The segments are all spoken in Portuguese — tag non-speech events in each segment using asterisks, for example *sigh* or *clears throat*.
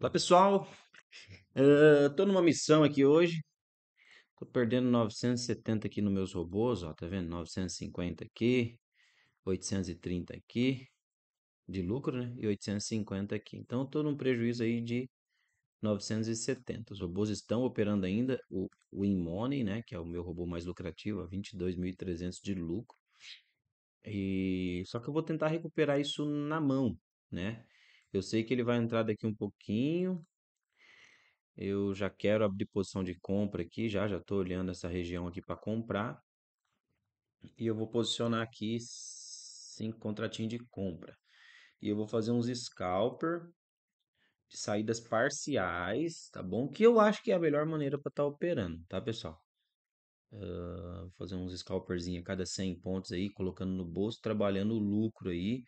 Olá pessoal, estou ah, numa missão aqui hoje, estou perdendo 970 aqui nos meus robôs, ó, tá vendo? 950 aqui, 830 aqui de lucro, né? E 850 aqui. Então estou num prejuízo aí de 970. Os robôs estão operando ainda o WinMoney, né? Que é o meu robô mais lucrativo, a 22.300 de lucro. E só que eu vou tentar recuperar isso na mão, né? Eu sei que ele vai entrar daqui um pouquinho. Eu já quero abrir posição de compra aqui, já já estou olhando essa região aqui para comprar. E eu vou posicionar aqui cinco contratinho de compra. E eu vou fazer uns scalper de saídas parciais, tá bom? Que eu acho que é a melhor maneira para estar tá operando, tá, pessoal? Uh, fazer uns scalperzinhos a cada 100 pontos aí, colocando no bolso, trabalhando o lucro aí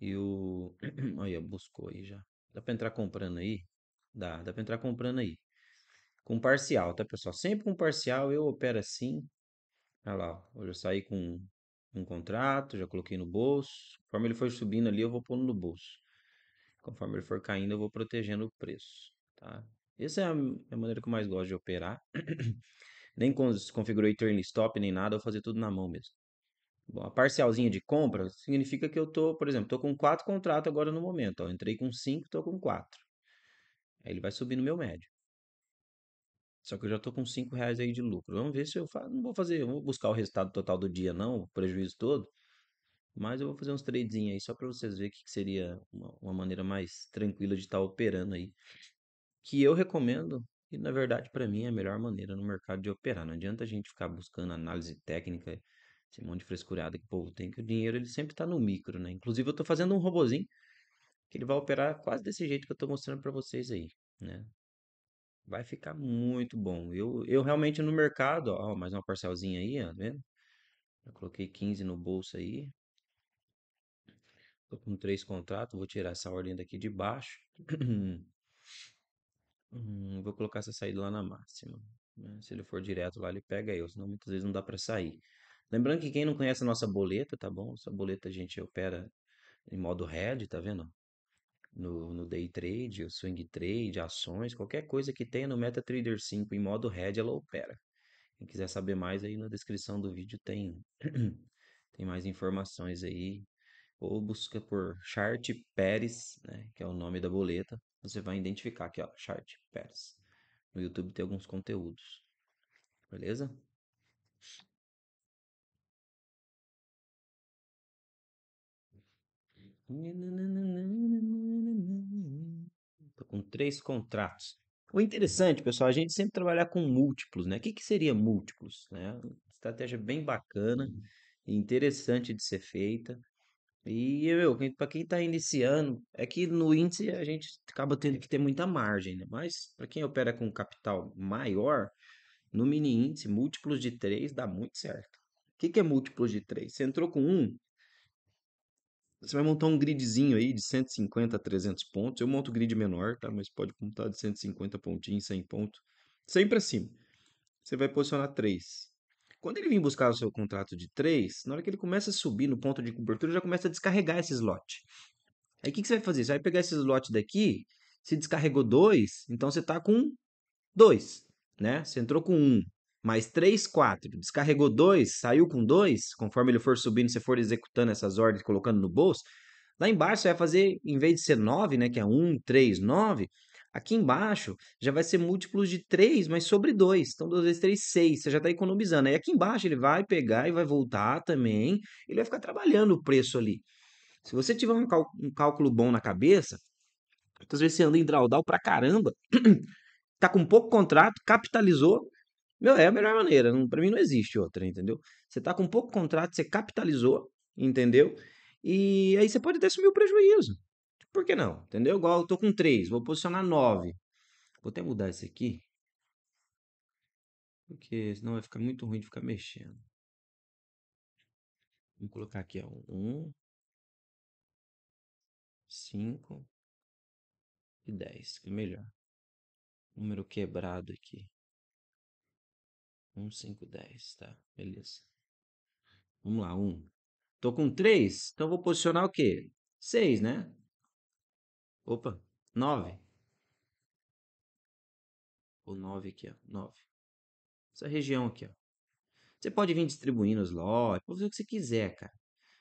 e o. *clears throat* Olha, buscou aí já. Dá pra entrar comprando aí? Dá, dá pra entrar comprando aí. Com parcial, tá, pessoal? Sempre com parcial eu opero assim. Olha lá, Hoje eu saí com um contrato, já coloquei no bolso. Conforme ele for subindo ali, eu vou pondo no bolso. Conforme ele for caindo, eu vou protegendo o preço, tá? Essa é a, é a maneira que eu mais gosto de operar. *clears throat* nem configurei turn stop, nem nada, eu vou fazer tudo na mão mesmo uma parcialzinha de compra, significa que eu tô, por exemplo, tô com quatro contratos agora no momento. Ó, entrei com cinco, tô com quatro. Aí ele vai subir no meu médio. Só que eu já tô com cinco reais aí de lucro. Vamos ver se eu faço. Não vou fazer, vou buscar o resultado total do dia, não, o prejuízo todo. Mas eu vou fazer uns tradezinhos aí só para vocês verem que seria uma, uma maneira mais tranquila de estar tá operando aí. Que eu recomendo e na verdade para mim é a melhor maneira no mercado de operar. Não adianta a gente ficar buscando análise técnica esse monte de frescurada que o povo tem, que o dinheiro ele sempre tá no micro, né? Inclusive eu tô fazendo um robozinho que ele vai operar quase desse jeito que eu tô mostrando para vocês aí, né? Vai ficar muito bom. Eu, eu realmente no mercado, ó, mais uma parcelzinha aí, ó, tá vendo? Eu coloquei 15 no bolso aí. Tô com três contratos, vou tirar essa ordem daqui de baixo. *clears throat* hum, vou colocar essa saída lá na máxima. Né? Se ele for direto lá, ele pega eu, senão muitas vezes não dá para sair. Lembrando que quem não conhece a nossa boleta, tá bom? Essa boleta a gente opera em modo head, tá vendo? No, no day trade, swing trade, ações, qualquer coisa que tenha no MetaTrader 5 em modo head, ela opera. Quem quiser saber mais aí na descrição do vídeo tem *clears throat* tem mais informações aí ou busca por Chart Pérez, né, que é o nome da boleta. Você vai identificar aqui, ó, Chart Pérez. No YouTube tem alguns conteúdos. Beleza? Tô com três contratos. O interessante, pessoal, a gente sempre trabalhar com múltiplos, né? O que, que seria múltiplos? Né? Estratégia bem bacana, interessante de ser feita. E eu, para quem está iniciando, é que no índice a gente acaba tendo que ter muita margem, né? Mas para quem opera com capital maior, no mini índice, múltiplos de três dá muito certo. O que, que é múltiplos de três Você entrou com um você vai montar um gridzinho aí de 150 a 300 pontos. Eu monto grid menor, tá? Mas pode montar de 150 pontinhos, 100 pontos. Sempre assim. Você vai posicionar 3. Quando ele vir buscar o seu contrato de 3, na hora que ele começa a subir no ponto de cobertura, já começa a descarregar esse slot. Aí o que, que, você vai fazer? Você vai pegar esse slot daqui, se descarregou 2, então você está com 2, né? Você entrou com 1. Um mais 3, 4. Descarregou 2, saiu com 2, conforme ele for subindo, você for executando essas ordens, colocando no bolso. Lá embaixo você vai fazer, em vez de ser 9, né, que é 1, 3, 9, aqui embaixo já vai ser múltiplos de 3, mas sobre 2. Então 2 vezes 3, 6. Você já está economizando. Aí aqui embaixo ele vai pegar e vai voltar também. Ele vai ficar trabalhando o preço ali. Se você tiver um, um cálculo bom na cabeça, muitas vezes você anda em drawdown pra caramba, *clears throat* tá com pouco contrato, capitalizou, meu, é a melhor maneira. Para mim não existe outra, entendeu? Você tá com pouco contrato, você capitalizou, entendeu? E aí você pode até assumir o prejuízo. Por que não? Entendeu? Igual eu tô com 3, vou posicionar 9. Vou até mudar isso aqui. Porque senão vai ficar muito ruim de ficar mexendo. Vou colocar aqui, ó. 1, 5 e 10, que é melhor. Número quebrado aqui. 1, 5, 10, tá? Beleza. Vamos lá, 1. Tô com 3, então vou posicionar o quê? 6, né? Opa, 9. O 9 aqui, ó. 9. Essa região aqui, ó. Você pode vir distribuindo os lotes, pode fazer o que você quiser, cara.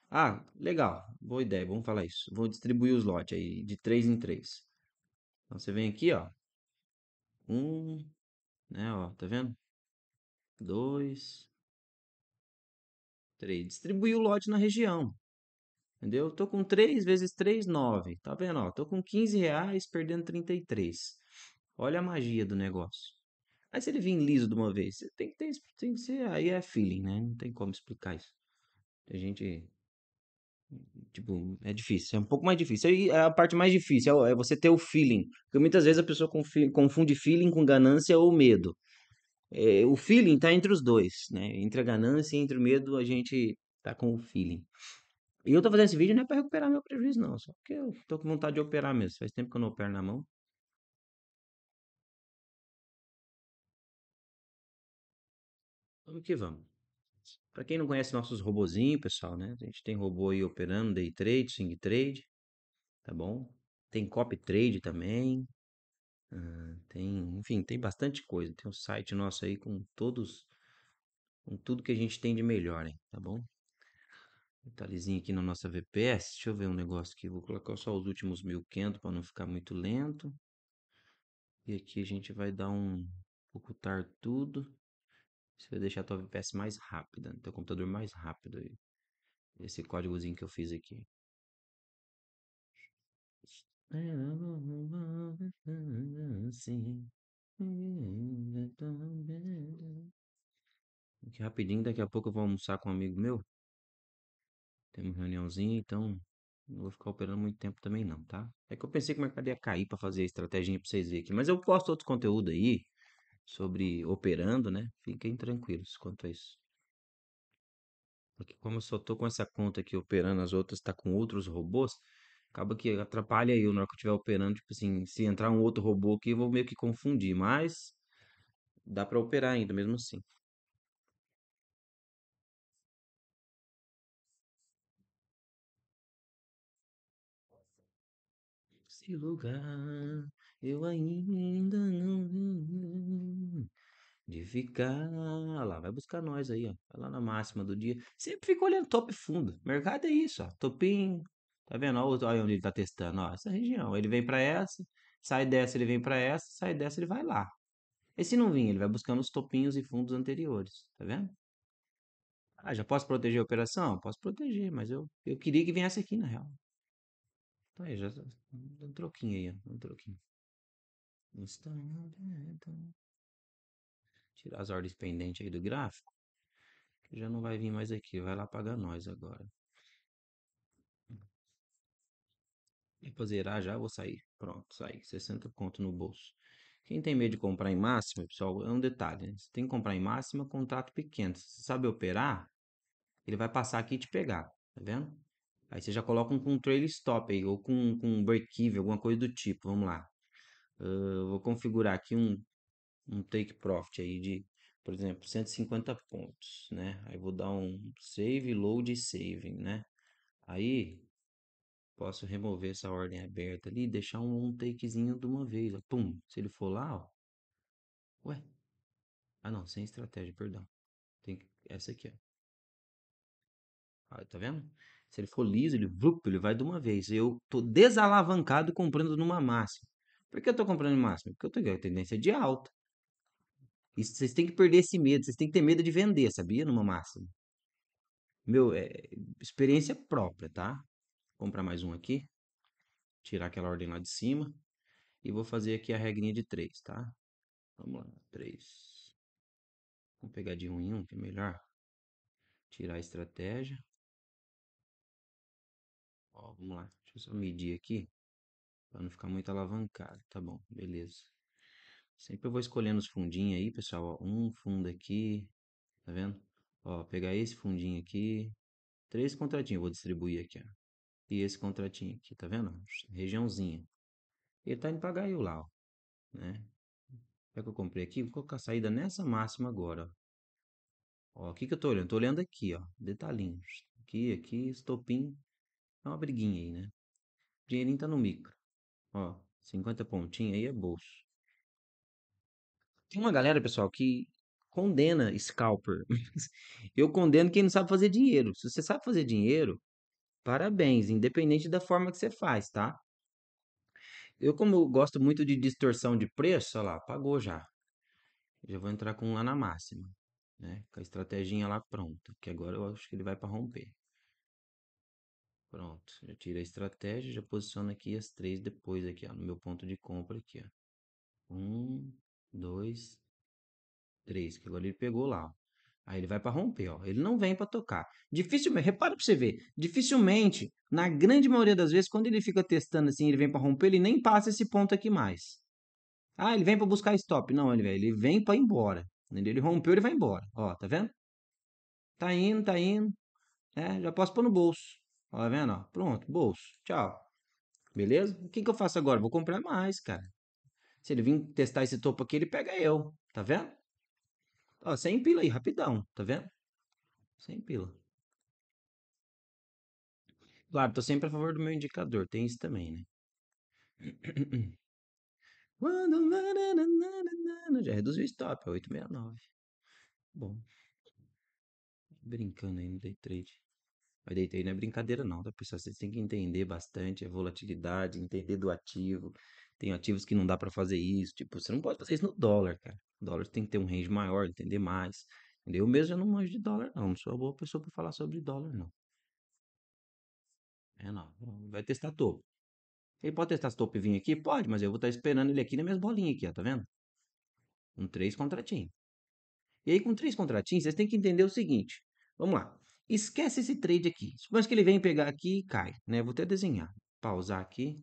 Ah, legal, boa ideia, vamos falar isso. Vou distribuir os lotes aí, de 3 em 3. Então você vem aqui, ó. Um, né, ó, tá vendo? dois, três. Distribui o lote na região. Entendeu? Tô com 3 vezes 3, 9. Tá vendo? tô com 15 reais perdendo 33. Olha a magia do negócio. Aí se ele vir liso de uma vez, tem que ter, tem que ser, aí é feeling, né? Não tem como explicar isso. A gente tipo, é difícil, é um pouco mais difícil. E a parte mais difícil é, é você ter o feeling, porque muitas vezes a pessoa confunde feeling com ganância ou medo é, o feeling está entre os dois, né? Entre a ganância e entre o medo, a gente tá com o feeling. E eu tô fazendo esse vídeo não é para recuperar meu prejuízo, não. Só porque eu tô com vontade de operar mesmo. Faz tempo que eu não opero na mão. Vamos que vamos. Para quem não conhece nossos robozinhos, pessoal, né? A gente tem robô aí operando day trade, swing trade, tá bom? Tem copy trade também, tem, enfim, tem bastante coisa. Tem um site nosso aí com todos, com tudo que a gente tem de melhor, hein, tá bom? Detalhezinho aqui na nossa VPS. Deixa eu ver um negócio aqui. Vou colocar só os últimos 1500 para não ficar muito lento. E aqui a gente vai dar um ocultar tudo. Você vai deixar a tua VPS mais rápida, teu computador mais rápido aí. Esse códigozinho que eu fiz aqui. Aqui rapidinho, daqui a pouco eu vou almoçar com um amigo meu. Temos reuniãozinha, então não vou ficar operando muito tempo também não, tá? É que eu pensei é que o mercado ia cair pra fazer a estratégia pra vocês verem aqui. Mas eu posto outro conteúdo aí sobre operando, né? Fiquem tranquilos quanto a isso. Porque como eu só tô com essa conta aqui operando, as outras tá com outros robôs, Acaba que atrapalha eu na hora que eu estiver operando, tipo assim, se entrar um outro robô aqui, eu vou meio que confundir, mas dá pra operar ainda, mesmo assim. Esse lugar eu ainda não vi de ficar. Lá, vai buscar nós aí, ó. Vai lá na máxima do dia. Sempre fica olhando top fundo. Mercado é isso, ó. Topinho, Tá vendo? Olha onde ele tá testando, ó, essa região. Ele vem para essa, sai dessa, ele vem para essa, sai dessa, ele vai lá. E se não vir, ele vai buscando os topinhos e fundos anteriores, tá vendo? Ah, já posso proteger a operação? Posso proteger, mas eu, eu queria que viesse aqui, na real. Então aí, é já um troquinho aí, ó, um troquinho. Tirar as ordens pendentes aí do gráfico. Que já não vai vir mais aqui, vai lá pagar nós agora. Tem que fazer, ah, já vou sair. Pronto, sai 60 conto no bolso. Quem tem medo de comprar em máxima, pessoal, é um detalhe. Né? Você tem que comprar em máxima, contrato pequeno. Se você sabe operar, ele vai passar aqui e te pegar. Tá vendo? Aí você já coloca um, com um trail stop aí, ou com, com um break-even, alguma coisa do tipo. Vamos lá. Uh, vou configurar aqui um, um take profit aí de, por exemplo, 150 pontos, né? Aí vou dar um save, load e save, né? Aí Posso remover essa ordem aberta ali e deixar um takezinho de uma vez. Ó. Pum. Se ele for lá, ó. Ué. Ah, não. Sem estratégia, perdão. Tem que... essa aqui, ó. Ah, tá vendo? Se ele for liso, ele, vup, ele vai de uma vez. Eu tô desalavancado comprando numa máxima. Por que eu tô comprando em máxima? Porque eu tenho a tendência de alta. Isso, vocês têm que perder esse medo. Vocês têm que ter medo de vender, sabia? Numa máxima. Meu, é experiência própria, tá? comprar mais um aqui, tirar aquela ordem lá de cima e vou fazer aqui a regrinha de 3, tá? Vamos lá, 3. Vamos pegar de 1 um em 1, um, que é melhor. Tirar a estratégia. Ó, vamos lá. Deixa eu só medir aqui, para não ficar muito alavancado. Tá bom, beleza. Sempre eu vou escolhendo os fundinhos aí, pessoal. Ó, um fundo aqui, tá vendo? Ó, pegar esse fundinho aqui. Três contratinhos vou distribuir aqui, ó e esse contratinho aqui, tá vendo? Regiãozinha. Ele tá indo pagar eu lá, ó. Né? Já que eu comprei aqui, vou colocar a saída nessa máxima agora. Ó, o que que eu tô olhando? Tô olhando aqui, ó. Detalhinhos. Aqui, aqui, estopim. É uma briguinha aí, né? dinheirinho tá no micro. Ó, 50 pontinhos aí é bolso. Tem uma galera, pessoal, que condena scalper. *laughs* eu condeno quem não sabe fazer dinheiro. Se você sabe fazer dinheiro, Parabéns, independente da forma que você faz, tá? Eu, como eu gosto muito de distorção de preço, olha lá, pagou já. Já vou entrar com um lá na máxima, né? Com a estratégia lá pronta, que agora eu acho que ele vai para romper. Pronto, já tira a estratégia, já posiciona aqui as três depois aqui, ó, no meu ponto de compra aqui, ó. Um, dois, três, que agora ele pegou lá, ó. Aí ele vai para romper, ó. Ele não vem para tocar. Dificilmente, repara para você ver, dificilmente, na grande maioria das vezes, quando ele fica testando assim, ele vem para romper, ele nem passa esse ponto aqui mais. Ah, ele vem para buscar stop. Não, ele, ele vem para ir embora. Ele rompeu, ele vai embora. Ó, tá vendo? Tá indo, tá indo. É, já posso pôr no bolso. Ó, tá vendo? Ó, pronto, bolso. Tchau. Beleza? O que, que eu faço agora? Vou comprar mais, cara. Se ele vir testar esse topo aqui, ele pega eu. Tá vendo? Ó, 100 pila aí, rapidão, tá vendo? 100 pila. Claro, tô sempre a favor do meu indicador, tem isso também, né? Já reduziu o stop, é 869. Bom. Brincando aí no day trade. Mas day trade não é brincadeira não, tá pessoal? Vocês têm que entender bastante a volatilidade, entender do ativo. Tem ativos que não dá para fazer isso, tipo, você não pode fazer isso no dólar, cara. O dólar tem que ter um range maior, entender mais. Entendeu? Eu mesmo eu não manjo de dólar, não. Não sou uma boa pessoa para falar sobre dólar, não. É, não. Vai testar topo. Ele pode testar topo e vir aqui? Pode, mas eu vou estar tá esperando ele aqui nas minhas bolinhas aqui, ó, tá vendo? Com um três contratinhos. E aí, com três contratinhos, vocês têm que entender o seguinte. Vamos lá. Esquece esse trade aqui. Suponha que ele vem pegar aqui e cai, né? Vou até desenhar. Pausar aqui.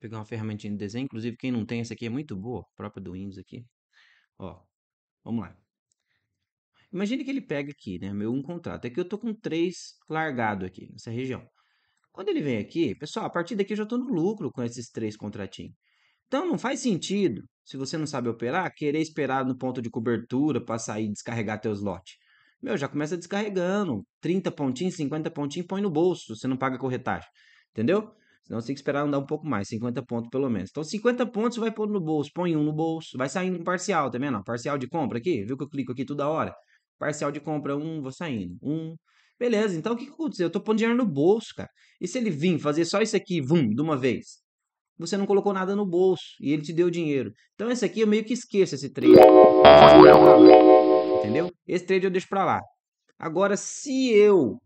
pegar uma ferramentinha de desenho. Inclusive, quem não tem essa aqui é muito boa, própria do Windows aqui. Ó, vamos lá. Imagina que ele pega aqui, né? Meu um contrato. É que eu tô com três largado aqui nessa região. Quando ele vem aqui, pessoal, a partir daqui eu já estou no lucro com esses três contratinhos. Então não faz sentido, se você não sabe operar, querer esperar no ponto de cobertura para sair e descarregar teus lotes. Meu, já começa descarregando. 30 pontinhos, 50 pontinhos, põe no bolso, você não paga corretagem. Entendeu? Senão você tem que esperar andar um pouco mais, 50 pontos pelo menos. Então, 50 pontos você vai pôr no bolso, põe um no bolso, vai saindo um parcial, tá vendo? parcial de compra aqui, viu que eu clico aqui toda hora? Parcial de compra um, vou saindo, um. Beleza, então o que, que aconteceu? Eu tô pondo dinheiro no bolso, cara. E se ele vir fazer só isso aqui, vum, de uma vez? Você não colocou nada no bolso e ele te deu dinheiro. Então, esse aqui eu meio que esqueço esse trade. Entendeu? Esse trade eu deixo pra lá. Agora, se eu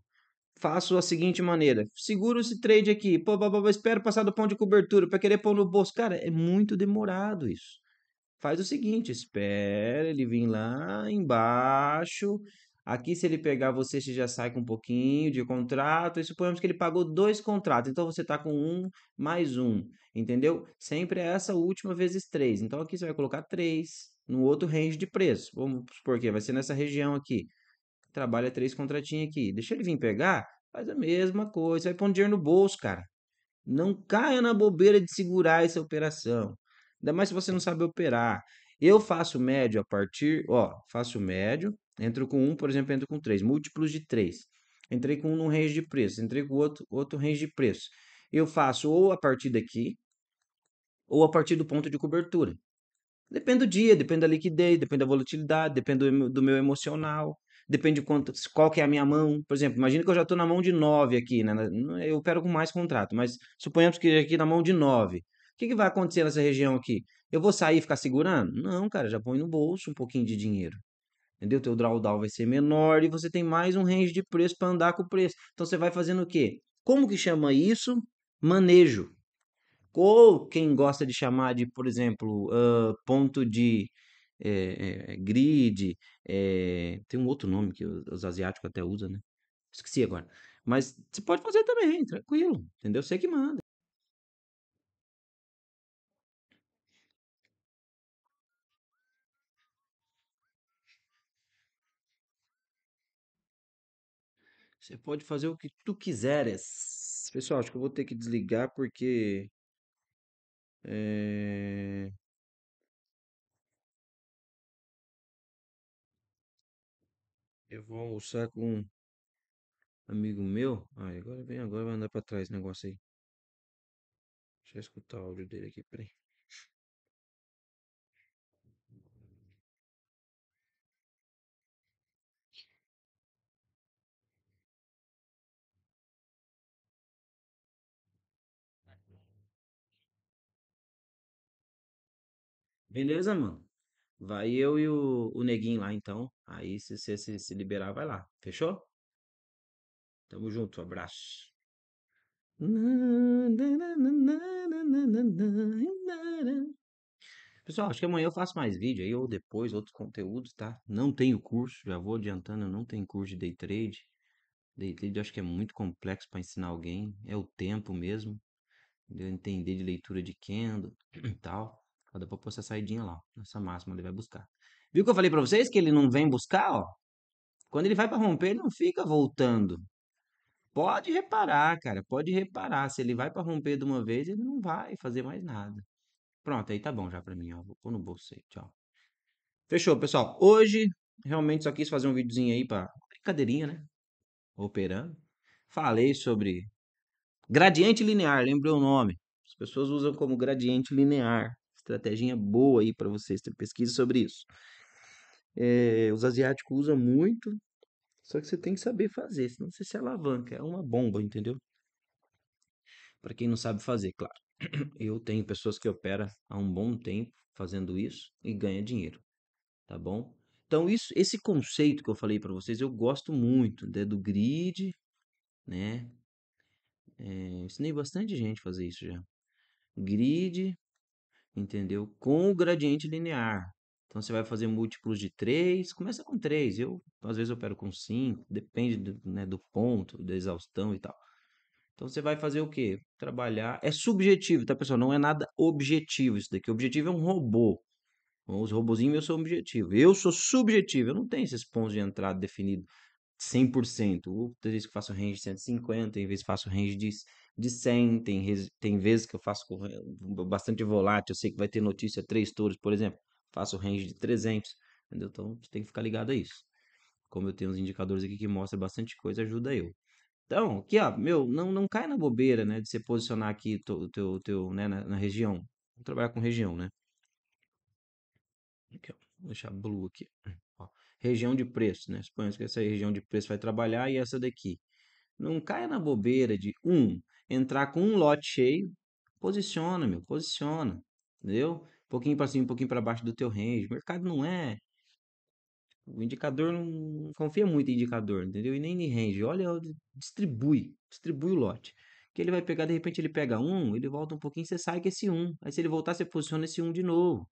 faço a seguinte maneira: seguro esse trade aqui, pô, pô pô espero passar do pão de cobertura para querer pôr no bolso. Cara, é muito demorado isso. Faz o seguinte: espera ele vir lá embaixo. Aqui, se ele pegar você, você já sai com um pouquinho de contrato. E suponhamos que ele pagou dois contratos. Então, você está com um mais um. Entendeu? Sempre é essa última vezes três. Então, aqui você vai colocar três no outro range de preço. Vamos supor que vai ser nessa região aqui trabalha três contratinhos aqui. Deixa ele vir pegar, faz a mesma coisa, vai põe dinheiro no bolso, cara. Não caia na bobeira de segurar essa operação. Ainda mais se você não sabe operar. Eu faço médio a partir, ó, faço médio, entro com um, por exemplo, entro com três, múltiplos de três. Entrei com um no range de preço, entrei com outro, outro range de preço. Eu faço ou a partir daqui, ou a partir do ponto de cobertura. Depende do dia, depende da liquidez, depende da volatilidade, depende do, do meu emocional depende de qual que é a minha mão. Por exemplo, imagina que eu já estou na mão de 9 aqui, né? Eu opero com mais contrato, mas suponhamos que aqui na mão de 9. O que, que vai acontecer nessa região aqui? Eu vou sair e ficar segurando? Não, cara, já põe no bolso um pouquinho de dinheiro. Entendeu? Teu drawdown vai ser menor e você tem mais um range de preço para andar com o preço. Então você vai fazendo o quê? Como que chama isso? Manejo. Ou quem gosta de chamar de, por exemplo, uh, ponto de é, é, grid, é, tem um outro nome que os, os asiáticos até usam, né? Esqueci agora. Mas você pode fazer também, tranquilo, entendeu? Você que manda. Você pode fazer o que tu quiseres. Pessoal, acho que eu vou ter que desligar porque é, Eu vou almoçar com um amigo meu. Ai, agora vem agora, vai andar pra trás negócio aí. Deixa eu escutar o áudio dele aqui, peraí. Beleza, mano? Vai eu e o, o neguinho lá, então. Aí, se você se, se liberar, vai lá. Fechou? Tamo junto, abraço. Pessoal, acho que amanhã eu faço mais vídeo aí, ou depois, outros conteúdos, tá? Não tenho curso, já vou adiantando, não tenho curso de day trade. Day trade eu acho que é muito complexo para ensinar alguém, é o tempo mesmo. De eu entender de leitura de candle e *clears throat* tal dá pra pôr essa saidinha lá, essa máxima ele vai buscar. Viu que eu falei pra vocês que ele não vem buscar, ó? Quando ele vai para romper, ele não fica voltando. Pode reparar, cara, pode reparar. Se ele vai para romper de uma vez, ele não vai fazer mais nada. Pronto, aí tá bom já pra mim, ó. Vou pôr no bolso aí, tchau. Fechou, pessoal. Hoje, realmente só quis fazer um videozinho aí pra brincadeirinha, né? Operando. Falei sobre gradiente linear, lembrei o nome. As pessoas usam como gradiente linear estratégia boa aí para vocês, ter pesquisa sobre isso. É, os asiáticos usam muito, só que você tem que saber fazer, senão você se alavanca, é uma bomba, entendeu? Para quem não sabe fazer, claro. *clears throat* Eu tenho pessoas que operam há um bom tempo fazendo isso e ganha dinheiro, tá bom? Então isso, esse conceito que eu falei para vocês, eu gosto muito né, do grid, né? É, ensinei bastante gente a fazer isso já. Grid, entendeu? Com o gradiente linear. Então você vai fazer múltiplos de 3, começa com 3. Eu, às vezes, opero com 5, depende do, né, do ponto, da exaustão e tal. Então você vai fazer o quê? Trabalhar. É subjetivo, tá, pessoal? Não é nada objetivo isso daqui. O objetivo é um robô. Então, os robozinhos eu são objetivo. Eu sou subjetivo, eu não tenho esses pontos de entrada definidos 100%. Ou, vezes que faço range de 150, em vez que faço range de de 100, tem, tem vezes que eu faço eh, bastante volátil, eu sei que vai ter notícia três touros, por exemplo, faço range de 300, entendeu? Então você tem que ficar ligado a isso. Como eu tenho os indicadores aqui que mostra bastante coisa, ajuda eu. Então, aqui ó, meu, não, não cai na bobeira, né, de você posicionar aqui o teu, teu, né, na, na, região. Vou trabalhar com região, né? Aqui, ó, vou deixar blue aqui. Ó, região de preço, né? Suponhamos que essa região de preço vai trabalhar e essa daqui. Não caia na bobeira de um entrar com um lote cheio, posiciona, meu, posiciona, entendeu? Um pouquinho para cima, um pouquinho para baixo do teu range. O mercado não é tipo, o indicador não confia muito em indicador, entendeu? E nem em range. Olha, distribui, distribui o lote. Que ele vai pegar, de repente ele pega um, ele volta um pouquinho, você sai com esse um. Aí se ele voltar, você posiciona esse um de novo.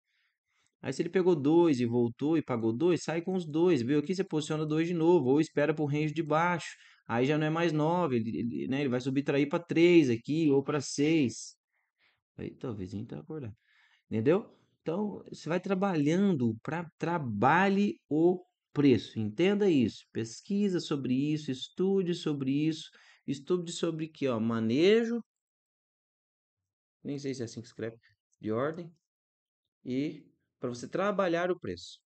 Aí se ele pegou dois e voltou e pagou dois, sai com os dois. viu aqui, você posiciona dois de novo, ou espera pro range de baixo, Aí já não é mais 9, ele, ele, né, ele vai subtrair para 3 aqui ou para 6. Aí talvez ainda tá Entendeu? Então, você vai trabalhando, para trabalhe o preço. Entenda isso. Pesquisa sobre isso, estude sobre isso. Estude sobre que, ó, manejo. Nem sei se é assim que escreve. De ordem. E para você trabalhar o preço.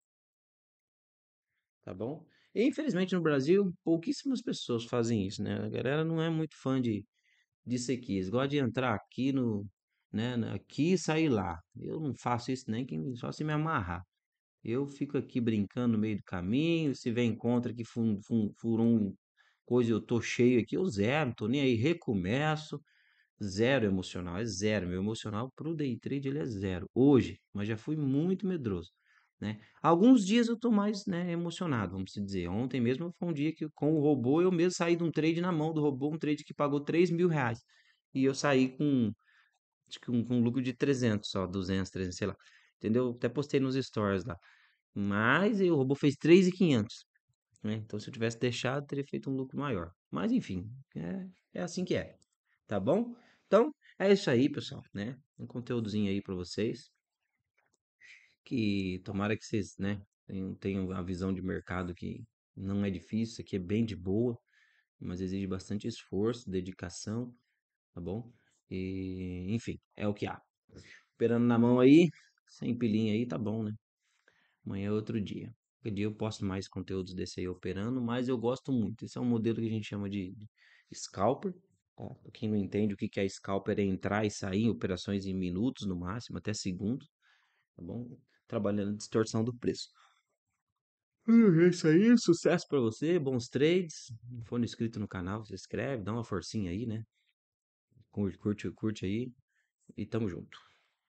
Tá bom? infelizmente no Brasil, pouquíssimas pessoas fazem isso, né? A galera não é muito fã de disso aqui. Eles gostam de entrar aqui no. Né, aqui e sair lá. Eu não faço isso nem quem, só se me amarrar. Eu fico aqui brincando no meio do caminho. Se vem contra que furam um coisa, eu tô cheio aqui, eu zero, não tô nem aí, recomeço. Zero emocional, é zero. Meu emocional pro day trade ele é zero. Hoje, mas já fui muito medroso. Né? Alguns dias eu estou mais né, emocionado, vamos dizer. Ontem mesmo foi um dia que com o robô eu mesmo saí de um trade na mão do robô, um trade que pagou 3 mil reais. E eu saí com, acho que um, com um lucro de 300 só, 200, 300, sei lá. Entendeu? Até postei nos stories lá. Mas o robô fez 3,500. Né? Então se eu tivesse deixado, teria feito um lucro maior. Mas enfim, é, é assim que é. Tá bom? Então é isso aí, pessoal. Né? Um conteúdozinho aí para vocês que tomara que vocês, né, tenham, tenham a visão de mercado que não é difícil, isso aqui é bem de boa, mas exige bastante esforço, dedicação, tá bom? E, enfim, é o que há. Operando na mão aí, sem pilinha aí, tá bom, né? Amanhã é outro dia. Qualquer dia eu posto mais conteúdos desse aí operando, mas eu gosto muito. Esse é um modelo que a gente chama de scalper. Tá? Quem não entende o que é scalper é entrar e sair em operações em minutos no máximo, até segundos, tá bom? trabalhando a distorção do preço. Hum, é isso aí, sucesso para você, bons trades. Não for inscrito no canal, se inscreve, dá uma forcinha aí, né? Curte, curte, curte aí e tamo junto.